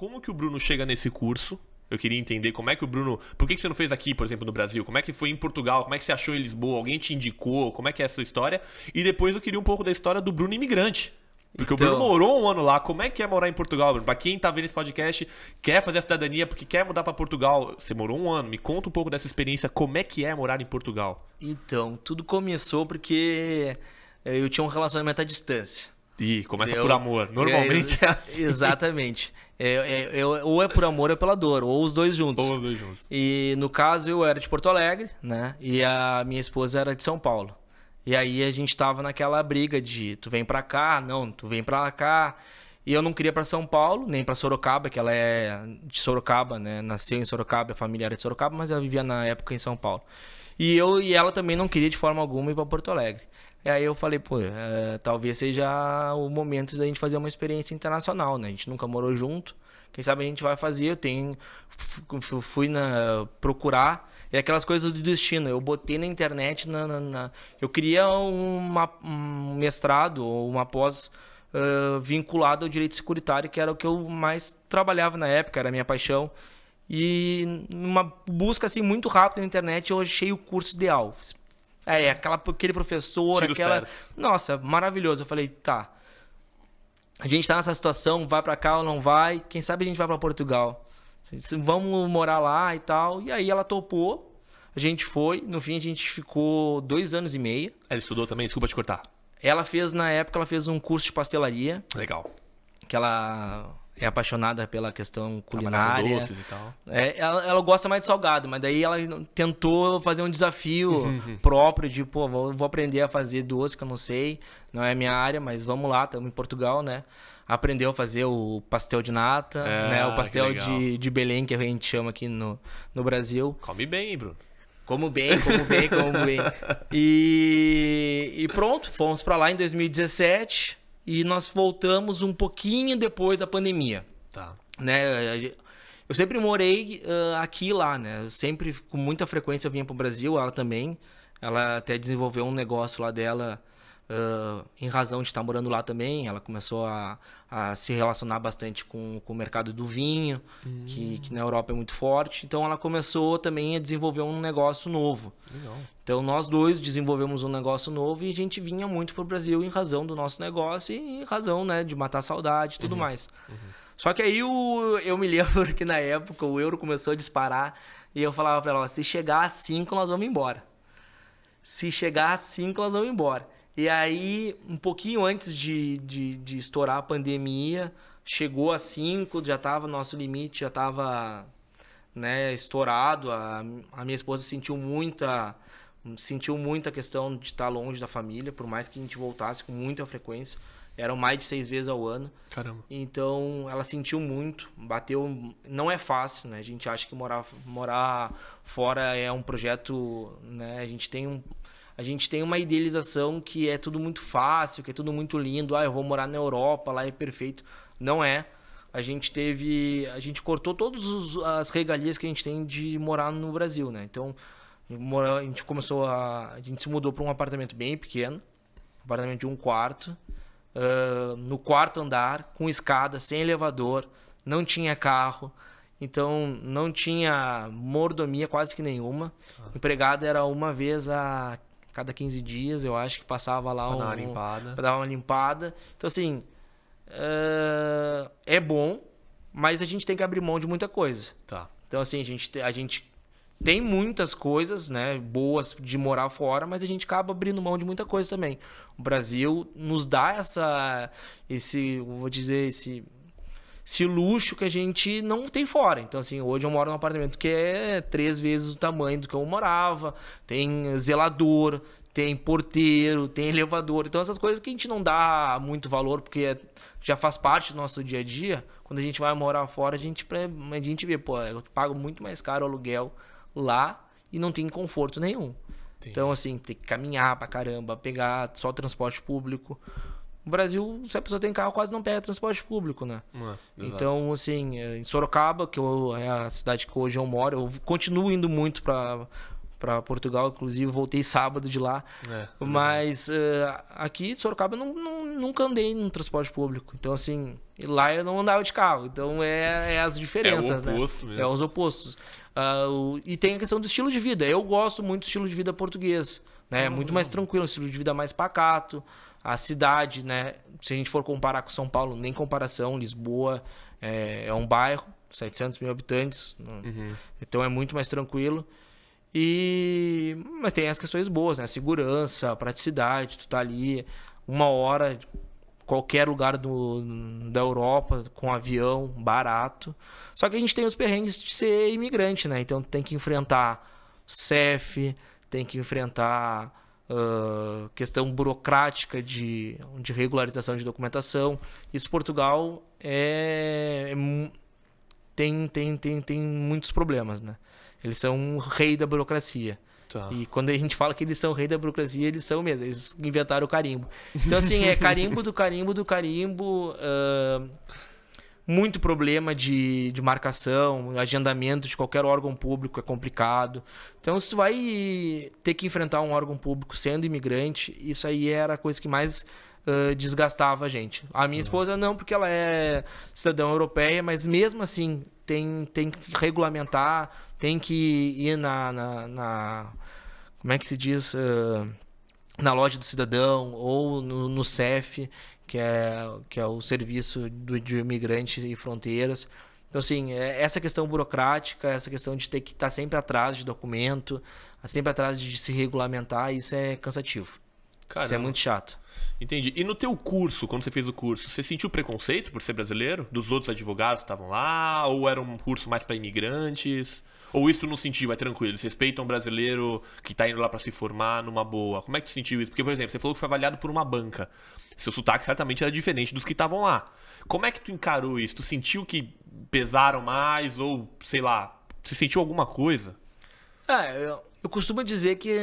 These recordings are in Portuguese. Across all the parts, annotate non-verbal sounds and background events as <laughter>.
como que o Bruno chega nesse curso. Eu queria entender como é que o Bruno. Por que, você não fez aqui, por exemplo, no Brasil? Como é que foi em Portugal? Como é que você achou em Lisboa? Alguém te indicou? Como é que é essa história? E depois eu queria um pouco da história do Bruno imigrante. Porque então... o Bruno então. morou um ano lá. Como é que é morar em Portugal, Bruno? Pra quem tá vendo esse podcast, quer fazer a cidadania porque quer mudar para Portugal, você morou um ano. Me conta um pouco dessa experiência. Como é que é morar em Portugal? Então, tudo começou porque eh, eu tinha um relacionamento à distância. E começa eu, por amor. <laughs> Normalmente é assim. Exatamente. É, é, é, ou é por amor ou é pela dor, ou os dois juntos. Ou os dois juntos. E no caso, eu era de Porto Alegre, né? E a minha esposa era de São Paulo. E aí a gente tava naquela briga de tu vem pra cá, não, tu vem pra cá. E eu não queria para São Paulo, nem para Sorocaba, que ela é de Sorocaba, né? Nasceu em Sorocaba, a família era de Sorocaba, mas ela vivia na época em São Paulo. E eu e ela também não queria de forma alguma ir para Porto Alegre. E aí eu falei, pô, é, talvez seja o momento da gente fazer uma experiência internacional, né? A gente nunca morou junto. Quem sabe a gente vai fazer, eu tenho fui na procurar e aquelas coisas do destino. Eu botei na internet na, na, na eu queria uma, um mestrado ou uma pós uh, vinculada ao direito securitário, que era o que eu mais trabalhava na época, era a minha paixão. E numa busca assim muito rápida na internet, eu achei o curso ideal. É, é, aquela, aquele professor, Tiro aquela. Certo. Nossa, maravilhoso. Eu falei, tá. A gente tá nessa situação, vai para cá ou não vai? Quem sabe a gente vai para Portugal. Vamos morar lá e tal. E aí ela topou. A gente foi. No fim, a gente ficou dois anos e meio. Ela estudou também? Desculpa te cortar. Ela fez, na época, ela fez um curso de pastelaria. Legal. Que ela é apaixonada pela questão culinária. Doces e tal. É, ela, ela, gosta mais de salgado, mas daí ela tentou fazer um desafio <laughs> próprio de, pô, vou, vou, aprender a fazer doce, que eu não sei, não é minha área, mas vamos lá, estamos em Portugal, né? Aprendeu a fazer o pastel de nata, é, né? O pastel de, de Belém, que a gente chama aqui no, no Brasil. Come bem, Bruno. Como bem, como bem, como bem. <laughs> E, e pronto, fomos para lá em 2017 e nós voltamos um pouquinho depois da pandemia. Tá. Né? Eu sempre morei uh, aqui e lá, né? Eu sempre, com muita frequência, eu vinha para o Brasil, ela também. Ela até desenvolveu um negócio lá dela uh, em razão de estar morando lá também, ela começou a, a se relacionar bastante com, com o mercado do vinho, hum. que, que, na Europa é muito forte. Então ela começou também a desenvolver um negócio novo. Legal. Então nós dois desenvolvemos um negócio novo e a gente vinha muito para o Brasil em razão do nosso negócio e em razão né, de matar a saudade e tudo uhum. mais. Uhum. Só que aí o, eu me lembro <laughs> que na época o euro começou a disparar e eu falava para ela: se chegar a 5, nós vamos embora. Se chegar a 5, nós vamos embora. E aí, um pouquinho antes de, de, de estourar a pandemia, chegou a 5, já estava nosso limite, já estava né, estourado. A, a minha esposa sentiu muita sentiu muita a questão de estar tá longe da família, por mais que a gente voltasse com muita frequência. Eram mais de seis vezes ao ano. Caramba. Então, ela sentiu muito, bateu. Não é fácil, né? A gente acha que morar, morar fora é um projeto, né? A gente tem um, a gente tem uma idealização que é tudo muito fácil, que é tudo muito lindo. Ah, eu vou morar na Europa, lá é perfeito. Não é. A gente teve. A gente cortou todas as regalias que a gente tem de morar no Brasil, né? Então, a gente começou a. A gente se mudou para um apartamento bem pequeno apartamento de um quarto, uh, no quarto andar, com escada, sem elevador, não tinha carro. Então não tinha mordomia quase que nenhuma. Ah. Empregada era uma vez a cada 15 dias, eu acho que passava lá pra um, dar uma limpada. Pra dar uma limpada. Então, assim, uh, é bom, mas a gente tem que abrir mão de muita coisa. Tá. Então, assim, a gente, a gente tem muitas coisas, né, boas de morar fora, mas a gente acaba abrindo mão de muita coisa também. O Brasil nos dá essa, esse, vou dizer, esse esse luxo que a gente não tem fora. Então, assim, hoje eu moro num apartamento que é três vezes o tamanho do que eu morava, tem zelador, tem porteiro, tem elevador. Então, essas coisas que a gente não dá muito valor, porque é, já faz parte do nosso dia a dia. Quando a gente vai morar fora, a gente, a gente vê, pô, eu pago muito mais caro o aluguel lá e não tem conforto nenhum. Sim. Então, assim, tem que caminhar pra caramba, pegar só transporte público. No Brasil, se a pessoa tem carro, quase não pega transporte público, né? É, então, assim, é, em Sorocaba, que eu, é a cidade que hoje eu moro, eu continuo indo muito pra, para Portugal, inclusive voltei sábado de lá. É, é Mas uh, aqui de Sorocaba eu não, não, nunca andei no transporte público. Então, assim, lá eu não andava de carro. Então é, é as diferenças, né? É o né? oposto né? mesmo. É os opostos. Uh, e tem a questão do estilo de vida. Eu gosto muito do estilo de vida português. Né? É muito mais uhum. tranquilo, um estilo de vida mais pacato. A cidade, né? Se a gente for comparar com São Paulo, nem comparação. Lisboa é, é um bairro, 700 mil habitantes. Uhum. Então é muito mais tranquilo. E mas tem as questões boas, né? Segurança, praticidade, tu tá ali uma hora qualquer lugar do, da Europa com avião barato. Só que a gente tem os perrengues de ser imigrante, né? Então tem que enfrentar CEF, tem que enfrentar uh, questão burocrática de, de regularização de documentação. Isso Portugal é, é tem, tem, tem, tem muitos problemas, né? Eles são o rei da burocracia. Tá. E quando a gente fala que eles são o rei da burocracia, eles são mesmo. Eles inventaram o carimbo. Então, assim, é carimbo do carimbo do carimbo. Uh, muito problema de, de marcação, agendamento de qualquer órgão público é complicado. Então, se tu vai ter que enfrentar um órgão público sendo imigrante, isso aí era a coisa que mais Uh, desgastava a gente. A minha tá. esposa não, porque ela é cidadã europeia, mas mesmo assim, tem, tem que regulamentar, tem que ir na, na, na como é que se diz? Uh, na loja do cidadão ou no, no CEF, que é, que é o serviço do, de imigrantes e fronteiras. Então, assim, é, essa questão burocrática, essa questão de ter que estar sempre atrás de documento, sempre atrás de se regulamentar, isso é cansativo. Caramba. Isso é muito chato. Entendi. E no teu curso, quando você fez o curso, você sentiu preconceito por ser brasileiro? Dos outros advogados que estavam lá? Ou era um curso mais para imigrantes? Ou isso tu não sentiu? É tranquilo, eles respeitam um brasileiro que tá indo lá para se formar numa boa. Como é que tu sentiu isso? Porque, por exemplo, você falou que foi avaliado por uma banca. Seu sotaque certamente era diferente dos que estavam lá. Como é que tu encarou isso? Tu sentiu que pesaram mais? Ou, sei lá, você sentiu alguma coisa? É, eu, eu costumo dizer que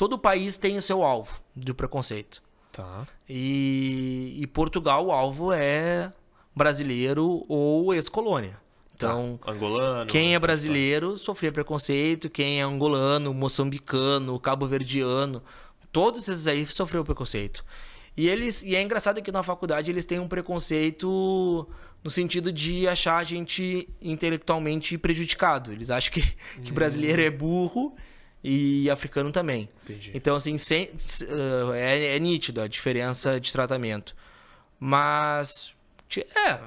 Todo país tem o seu alvo de preconceito. Tá. E, e Portugal, o alvo é brasileiro ou ex-colônia. Tá. Então, tá. angolano, quem é né? brasileiro sofria preconceito, quem é angolano, moçambicano, cabo-verdiano, todos esses aí sofreram preconceito. E eles, e é engraçado que na faculdade eles têm um preconceito no sentido de achar a gente intelectualmente prejudicado. Eles acham que, que brasileiro é burro e africano também. Entendi. Então, assim, sem, uh, é, é nítido a diferença de tratamento. Mas, é,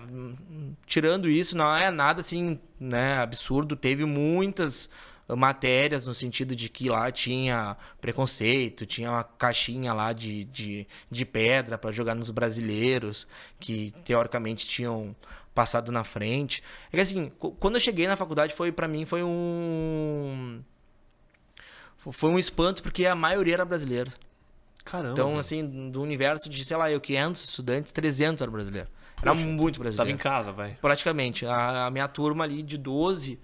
tirando isso, não é nada assim, né, absurdo. Teve muitas matérias no sentido de que lá tinha preconceito, tinha uma caixinha lá de, de, de pedra para jogar nos brasileiros que teoricamente tinham passado na frente. É que assim, quando eu cheguei na faculdade foi para mim foi um foi um espanto porque a maioria era brasileira. Caramba. Então, assim, do universo de, sei lá, eu 500 estudantes, 300 eram brasileiros. Era Poxa, muito brasileiro. Tava em casa, vai. Praticamente. A, a, minha turma ali de 12,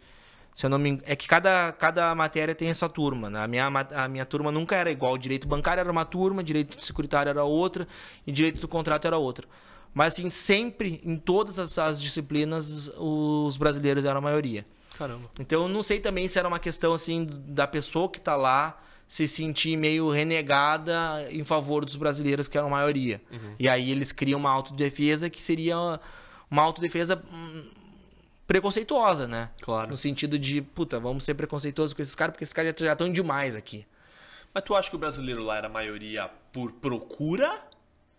se eu não me engano, é que cada, cada matéria tem essa turma. Né? A, minha, a minha turma nunca era igual. Direito bancário era uma turma, direito securitário era outra, e direito do contrato era outra. Mas, assim, sempre, em todas as, as disciplinas, os brasileiros eram a maioria. Caramba. Então eu não sei também se era uma questão assim da pessoa que tá lá se sentir meio renegada em favor dos brasileiros que eram a maioria. Uhum. E aí eles criam uma autodefesa que seria uma autodefesa hum, preconceituosa, né? Claro. No sentido de, puta, vamos ser preconceituosos com esses caras porque esses caras já estão demais aqui. Mas tu acha que o brasileiro lá era a maioria por procura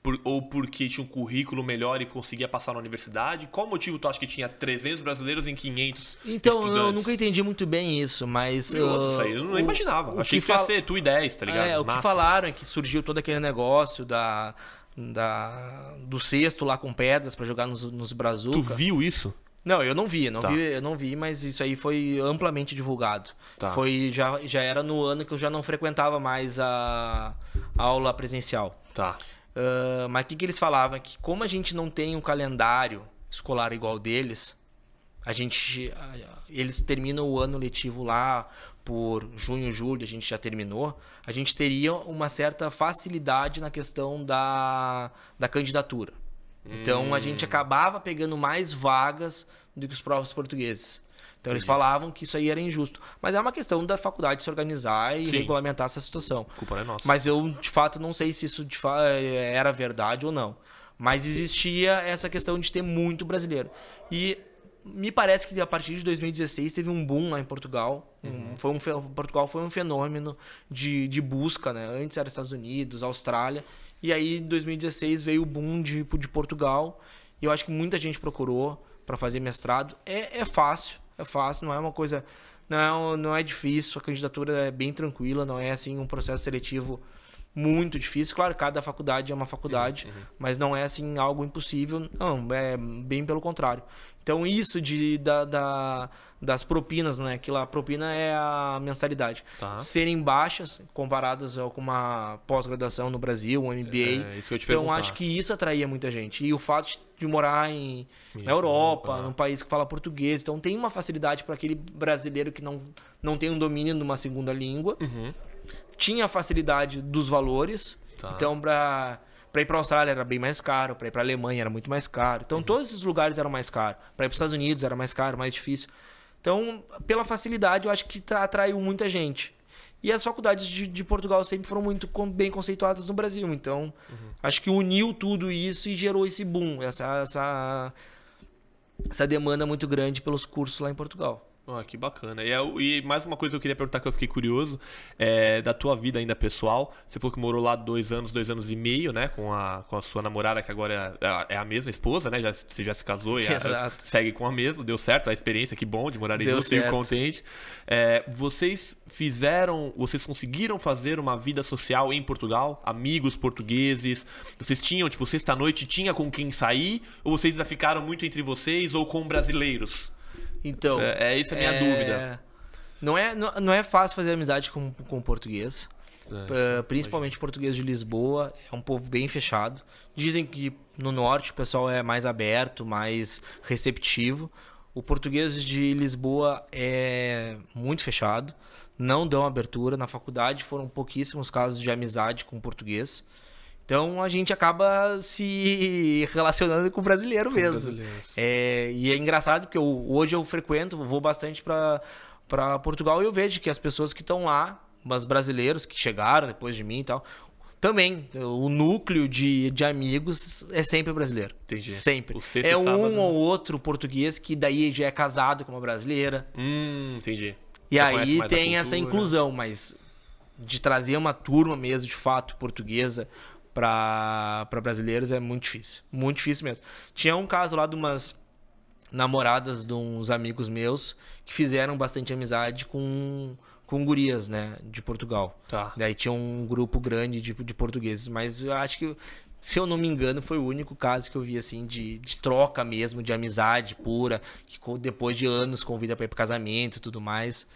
por, ou porque tinha um currículo melhor e conseguia passar na universidade? Qual motivo tu acha que tinha 300 brasileiros em 500 Então, estudantes? eu nunca entendi muito bem isso, mas... Eu, uh, isso aí eu não o, imaginava. O Achei que, que fal... ia ser tu e 10, tá ligado? É, o Massa. que falaram é que surgiu todo aquele negócio da... Da, do cesto lá com pedras para jogar nos, nos Tu viu isso? Não, eu não vi, não tá. vi, eu não vi, mas isso aí foi amplamente divulgado. Tá. Foi já, já era no ano que eu já não frequentava mais a, a aula presencial. Tá. Uh, mas o que, que eles falavam? Que como a gente não tem um calendário escolar igual deles, a gente. Eles terminam o ano letivo lá por junho, julho, a gente já terminou. A gente teria uma certa facilidade na questão da, da candidatura. Então hum. a gente hum. acabava pegando mais vagas do que os próprios portugueses. Então Entendi. eles falavam que isso aí era injusto. Mas é uma questão da faculdade se organizar e Sim. regulamentar essa situação. A culpa é nossa. Mas eu, de fato, não sei se isso eh, era verdade ou não. Mas existia essa questão de ter muito brasileiro. E me parece que a partir de 2016 teve um boom lá em Portugal. Uhum. Foi um, Portugal foi um fenômeno de, de busca, né? Antes era Estados Unidos, Austrália. E aí, em 2016, veio o boom de, de Portugal. E eu acho que muita gente procurou para fazer mestrado. É, é fácil é fácil, não é uma coisa. Não, é não é difícil, a candidatura é bem tranquila, não é assim um processo seletivo muito difícil. Claro, cada faculdade é uma faculdade, uhum, uhum. mas não é assim algo impossível. Não, é bem pelo contrário. Então isso de da, da das propinas, né? Que lá a propina é a mensalidade. Tá. Serem baixas comparadas a uma pós-graduação no Brasil, um MBA. É, isso que eu te então perguntar. acho que isso atraía muita gente. E o fato de morar em, na Europa, é. num país que fala português, então tem uma facilidade para aquele brasileiro que não não tem um domínio numa segunda língua. Uhum tinha a facilidade dos valores. Tá. Então, para para ir para a Austrália era bem mais caro, para ir para a Alemanha era muito mais caro. Então, uhum. todos esses lugares eram mais caros. Para ir para os Estados Unidos era mais caro, mais difícil. Então, pela facilidade, eu acho que atraiu muita gente. E as faculdades de, de Portugal sempre foram muito com, bem conceituadas no Brasil. Então, uhum. acho que uniu tudo isso e gerou esse boom, essa, essa, essa demanda muito grande pelos cursos lá em Portugal. Ah, que bacana. E, é e, mais uma coisa que eu queria perguntar que eu fiquei curioso, é, da tua vida ainda pessoal, você falou que morou lá dois anos, dois anos e meio, né, com a, com a sua namorada, que agora é, é a mesma esposa, né, já, você já se casou e a, <laughs> segue com a mesma, deu certo a experiência, que bom de morar em Deus, fico contente. É, vocês fizeram, vocês conseguiram fazer uma vida social em Portugal? Amigos portugueses? Vocês tinham, tipo, sexta-noite tinha com quem sair? Ou vocês ainda ficaram muito entre vocês ou com brasileiros? Então. É, é isso a minha é... dúvida. Não é, não, não é fácil fazer amizade com, com português. É, ah, principalmente imagina. português de Lisboa, é um povo bem fechado. Dizem que no norte o pessoal é mais aberto, mais receptivo. O português de Lisboa é muito fechado, não dão abertura. Na faculdade foram pouquíssimos casos de amizade com português. Então a gente acaba se relacionando com o brasileiro com mesmo. É, e é engraçado porque eu, hoje eu frequento, vou bastante para Portugal e eu vejo que as pessoas que estão lá, mas brasileiros que chegaram depois de mim e tal, também, o núcleo de, de amigos é sempre brasileiro. Entendi. Sempre. é um né? ou outro português que daí já é casado com uma brasileira. Hum, entendi. E Você aí tem cultura, essa inclusão, mas de trazer uma turma mesmo, de fato, portuguesa, para brasileiros é muito difícil. Muito difícil mesmo. Tinha um caso lá de umas namoradas de uns amigos meus que fizeram bastante amizade com, com gurias, né? De Portugal. Tá. Daí tinha um grupo grande de, de portugueses. Mas eu acho que, se eu não me engano, foi o único caso que eu vi, assim, de, de troca mesmo, de amizade pura, que depois de anos convida para ir pro casamento e tudo mais.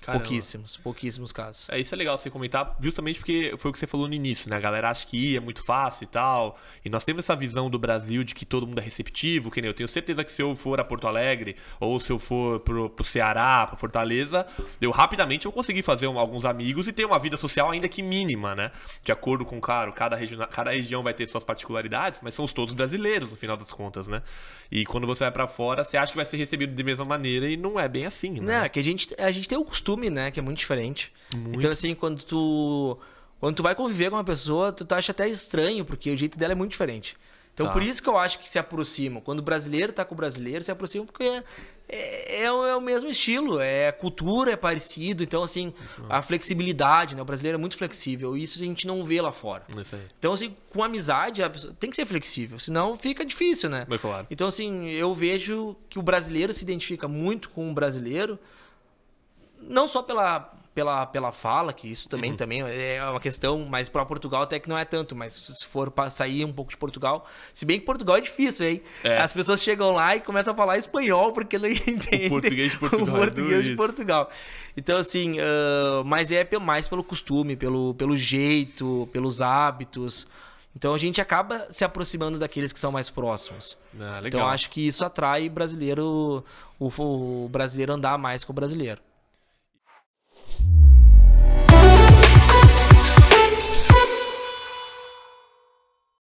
Caramba. Pouquíssimos, pouquíssimos casos. É, isso é legal você comentar, justamente porque foi o que você falou no início, né? A galera acha que ia é muito fácil e tal. E nós temos essa visão do Brasil de que todo mundo é receptivo, que nem eu tenho certeza que se eu for a Porto Alegre, ou se eu for pro, pro Ceará, pra Fortaleza, eu rapidamente vou conseguir fazer um, alguns amigos e ter uma vida social ainda que mínima, né? De acordo com, claro, cada, regi cada região vai ter suas particularidades, mas são todos brasileiros, no final das contas, né? E quando você vai para fora, você acha que vai ser recebido de mesma maneira e não é bem assim, né? Não, é que a gente, a gente tem o costume costume, né? Que é muito diferente. Muito. Então, assim, quando tu. Quando tu vai conviver com uma pessoa, tu, tu acha até estranho, porque o jeito dela é muito diferente. Então, tá. por isso que eu acho que se aproximam. Quando o brasileiro tá com o brasileiro, se aproximam porque é, é, é, o, é mesmo estilo, é a cultura é parecido. Então, assim, a flexibilidade, né? O brasileiro é muito flexível. Isso a gente não vê lá fora. É então, assim, com amizade, a pessoa tem que ser flexível, senão fica difícil, né? Claro. Então, assim, eu vejo que o brasileiro se identifica muito com o brasileiro não só pela, pela, pela fala, que isso também, uhum. também é uma questão, mas para Portugal até que não é tanto, mas se for sair um pouco de Portugal, se bem que Portugal é difícil, hein? É. As pessoas chegam lá e começam a falar espanhol porque não <laughs> entendem o português de Portugal. É português de Portugal. Então, assim, uh, mas é mais pelo costume, pelo, pelo jeito, pelos hábitos. Então a gente acaba se aproximando daqueles que são mais próximos. Ah, então acho que isso atrai brasileiro, o, o brasileiro andar mais com o brasileiro. you